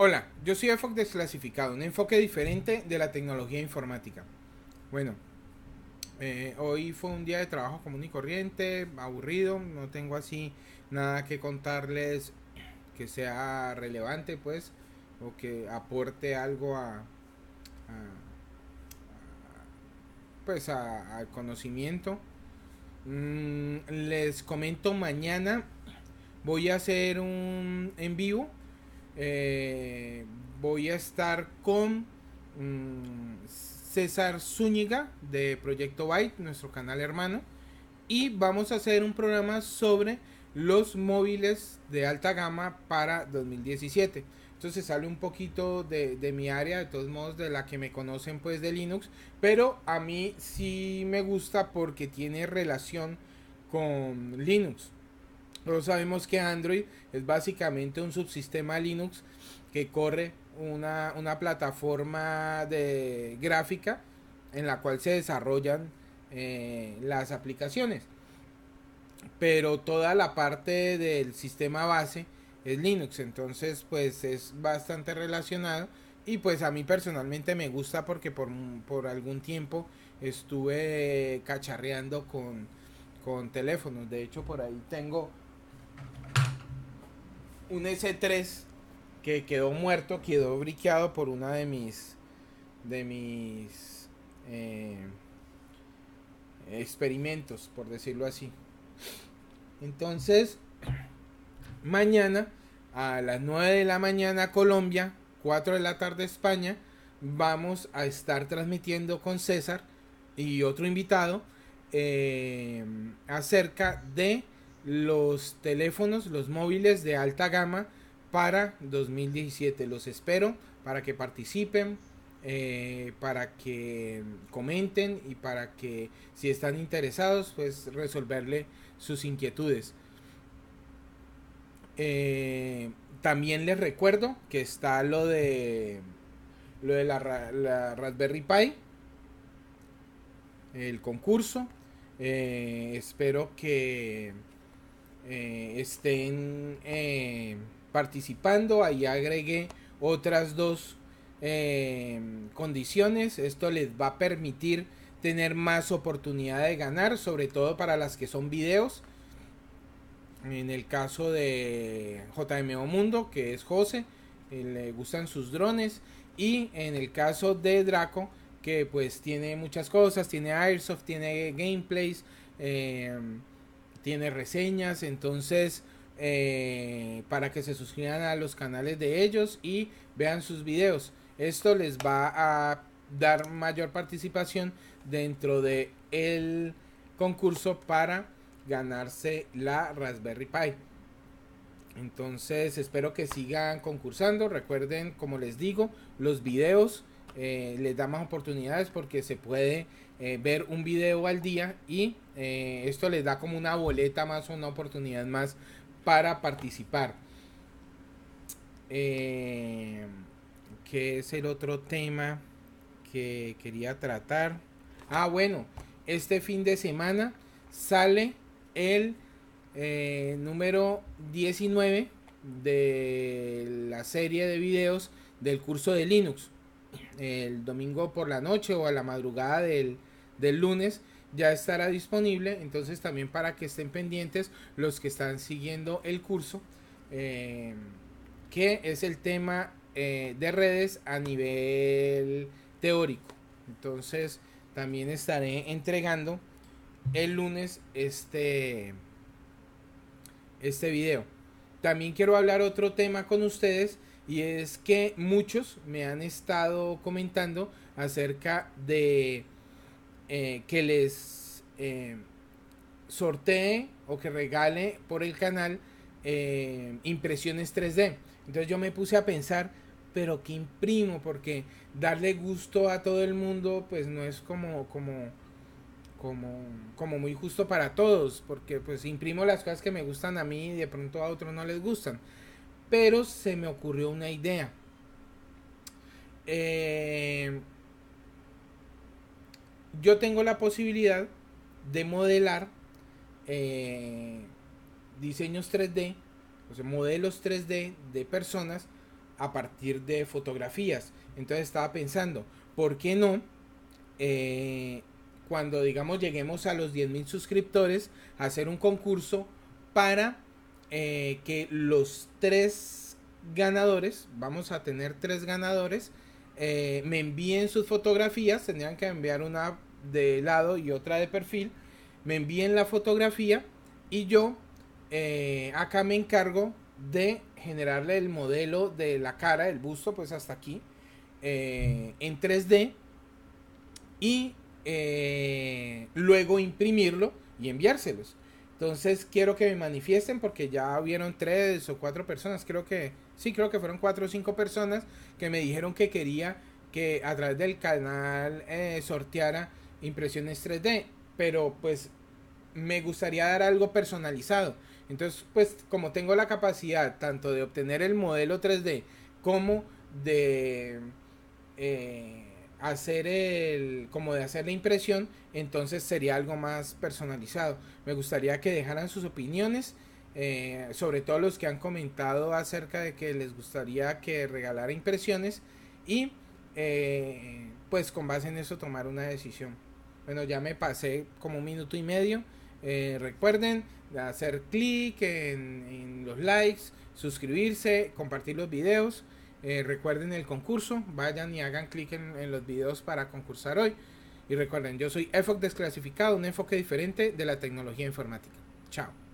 Hola, yo soy EFOC Desclasificado, un enfoque diferente de la tecnología informática. Bueno, eh, hoy fue un día de trabajo común y corriente, aburrido, no tengo así nada que contarles que sea relevante, pues, o que aporte algo a, pues, al conocimiento. Mm, les comento mañana voy a hacer un en vivo eh, voy a estar con mm, César Zúñiga de Proyecto Byte, nuestro canal hermano. Y vamos a hacer un programa sobre los móviles de alta gama para 2017. Entonces sale un poquito de, de, mi área, de todos modos, de la que me conocen pues de Linux. Pero a mí sí me gusta porque tiene relación con Linux. Pero sabemos que Android es básicamente un subsistema Linux que corre una, plataforma de gráfica en la cual se desarrollan eh, las aplicaciones. Pero toda la parte del sistema base es Linux, entonces pues es bastante relacionado. Y pues a mí personalmente me gusta porque por, por algún tiempo estuve cacharreando con, con teléfonos. De hecho, por ahí tengo un S3 que quedó muerto, quedó briqueado por una de mis de mis eh, experimentos, por decirlo así. Entonces, mañana a las 9 de la mañana Colombia, 4 de la tarde España, vamos a estar transmitiendo con César y otro invitado eh, acerca de los teléfonos, los móviles de alta gama para 2017. Los espero para que participen, eh, para que comenten y para que si están interesados, pues resolverle sus inquietudes. Eh, también les recuerdo que está lo de lo de la, Raspberry Pi, el concurso. Eh, espero que eh, estén eh, participando. Ahí agregué otras dos eh, condiciones. Esto les va a permitir tener más oportunidad de ganar, sobre todo para las que son videos. En el caso de JMO Mundo, que es José, le gustan sus drones. Y en el caso de Draco, que pues tiene muchas cosas, tiene Airsoft, tiene gameplays tiene reseñas, entonces eh, para que se suscriban a los canales de ellos y vean sus videos. Esto les va a dar mayor participación dentro de el concurso para ganarse la Raspberry Pi. Entonces espero que sigan concursando. Recuerden, como les digo, los videos eh, les da más oportunidades porque se puede eh, ver un video al día y eh, esto les da como una boleta más o una oportunidad más para participar. ¿Qué es el otro tema que quería tratar? Ah, bueno, este fin de semana sale el número 19 de la serie de videos del curso de Linux el domingo por la noche o a la madrugada del, lunes ya estará disponible. Entonces también para que estén pendientes los que están siguiendo el curso, eh, que es el tema eh, de redes a nivel teórico. Entonces también estaré entregando el lunes este, este video. También quiero hablar otro tema con ustedes y es que muchos me han estado comentando acerca de eh, que les eh, sortee o que regale por el canal eh, impresiones 3D. Entonces yo me puse a pensar, pero ¿qué imprimo? Porque darle gusto a todo el mundo pues no es como... como como, como muy justo para todos, porque pues imprimo las cosas que me gustan a mí y de pronto a otros no les gustan. Pero se me ocurrió una idea. Eh, yo tengo la posibilidad de modelar eh, diseños 3D, o sea, modelos 3D de personas a partir de fotografías. Entonces estaba pensando, ¿por qué no? Eh, cuando digamos lleguemos a los 10.000 suscriptores, hacer un concurso para eh, que los tres ganadores, vamos a tener tres ganadores, eh, me envíen sus fotografías, tendrían que enviar una de lado y otra de perfil, me envíen la fotografía y yo eh, acá me encargo de generarle el modelo de la cara, el busto, pues hasta aquí, en 3D y luego imprimirlo y enviárselos. Entonces quiero que me manifiesten porque ya vieron tres o cuatro personas, creo que, sí, creo que fueron cuatro o cinco personas que me dijeron que quería que a través del canal eh, sorteara impresiones 3D, pero pues me gustaría dar algo personalizado. Entonces, pues como tengo la capacidad tanto de obtener el modelo 3D como de... Eh, hacer el como de hacer la impresión entonces sería algo más personalizado me gustaría que dejaran sus opiniones eh, sobre todo los que han comentado acerca de que les gustaría que regalara impresiones y eh, pues con base en eso tomar una decisión bueno ya me pasé como un minuto y medio eh, recuerden hacer clic en, en los likes suscribirse compartir los videos eh, recuerden el concurso, vayan y hagan clic en, en, los videos para concursar hoy. Y recuerden, yo soy EFOC Desclasificado, un enfoque diferente de la tecnología informática. Chao.